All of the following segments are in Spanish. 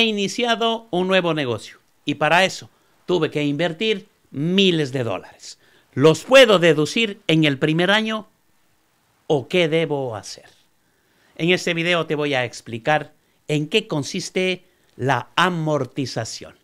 he iniciado un nuevo negocio y para eso tuve que invertir miles de dólares. ¿Los puedo deducir en el primer año o qué debo hacer? En este video te voy a explicar en qué consiste la amortización.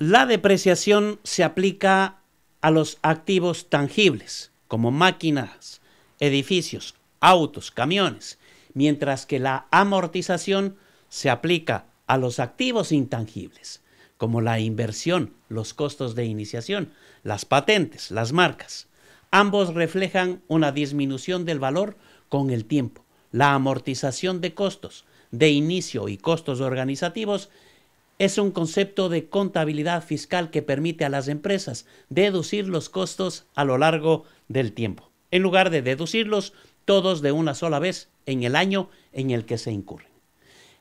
La depreciación se aplica a los activos tangibles, como máquinas, edificios, autos, camiones, mientras que la amortización se aplica a los activos intangibles, como la inversión, los costos de iniciación, las patentes, las marcas. Ambos reflejan una disminución del valor con el tiempo. La amortización de costos de inicio y costos organizativos es un concepto de contabilidad fiscal que permite a las empresas deducir los costos a lo largo del tiempo, en lugar de deducirlos todos de una sola vez en el año en el que se incurren.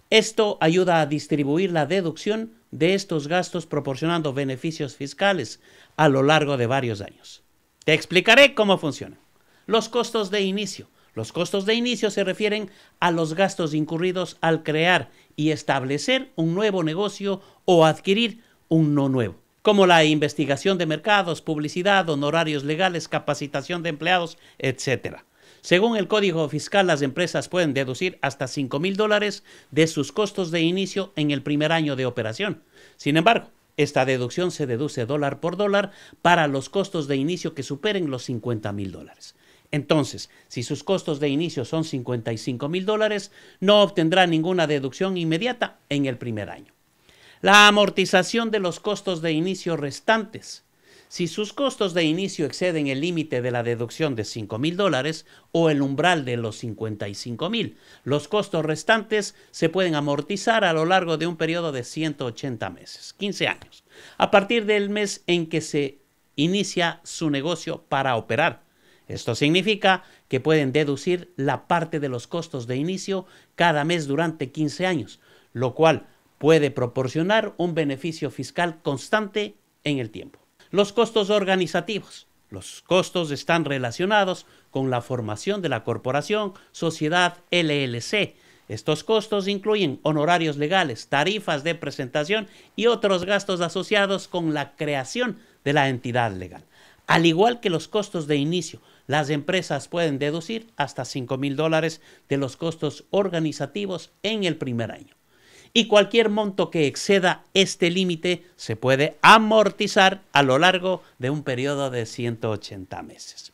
Esto ayuda a distribuir la deducción de estos gastos proporcionando beneficios fiscales a lo largo de varios años. Te explicaré cómo funcionan Los costos de inicio los costos de inicio se refieren a los gastos incurridos al crear y establecer un nuevo negocio o adquirir un no nuevo, como la investigación de mercados, publicidad, honorarios legales, capacitación de empleados, etc. Según el Código Fiscal, las empresas pueden deducir hasta $5,000 mil dólares de sus costos de inicio en el primer año de operación. Sin embargo, esta deducción se deduce dólar por dólar para los costos de inicio que superen los $50,000. mil dólares. Entonces, si sus costos de inicio son 55 mil dólares, no obtendrá ninguna deducción inmediata en el primer año. La amortización de los costos de inicio restantes. Si sus costos de inicio exceden el límite de la deducción de 5 mil dólares o el umbral de los 55 mil, los costos restantes se pueden amortizar a lo largo de un periodo de 180 meses, 15 años, a partir del mes en que se inicia su negocio para operar. Esto significa que pueden deducir la parte de los costos de inicio cada mes durante 15 años, lo cual puede proporcionar un beneficio fiscal constante en el tiempo. Los costos organizativos. Los costos están relacionados con la formación de la corporación Sociedad LLC. Estos costos incluyen honorarios legales, tarifas de presentación y otros gastos asociados con la creación de la entidad legal. Al igual que los costos de inicio, las empresas pueden deducir hasta $5,000 mil dólares de los costos organizativos en el primer año. Y cualquier monto que exceda este límite se puede amortizar a lo largo de un periodo de 180 meses.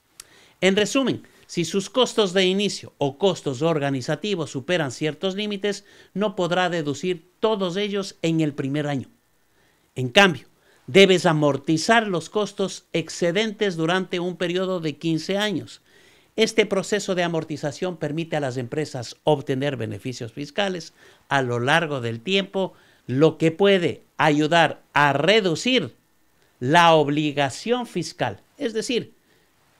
En resumen, si sus costos de inicio o costos organizativos superan ciertos límites, no podrá deducir todos ellos en el primer año. En cambio, Debes amortizar los costos excedentes durante un periodo de 15 años. Este proceso de amortización permite a las empresas obtener beneficios fiscales a lo largo del tiempo, lo que puede ayudar a reducir la obligación fiscal. Es decir,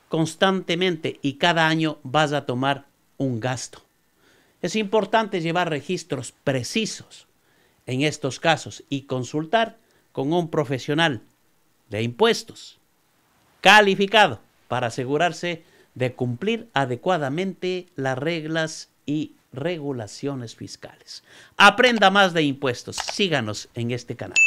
constantemente y cada año vas a tomar un gasto. Es importante llevar registros precisos en estos casos y consultar con un profesional de impuestos calificado para asegurarse de cumplir adecuadamente las reglas y regulaciones fiscales. Aprenda más de impuestos. Síganos en este canal.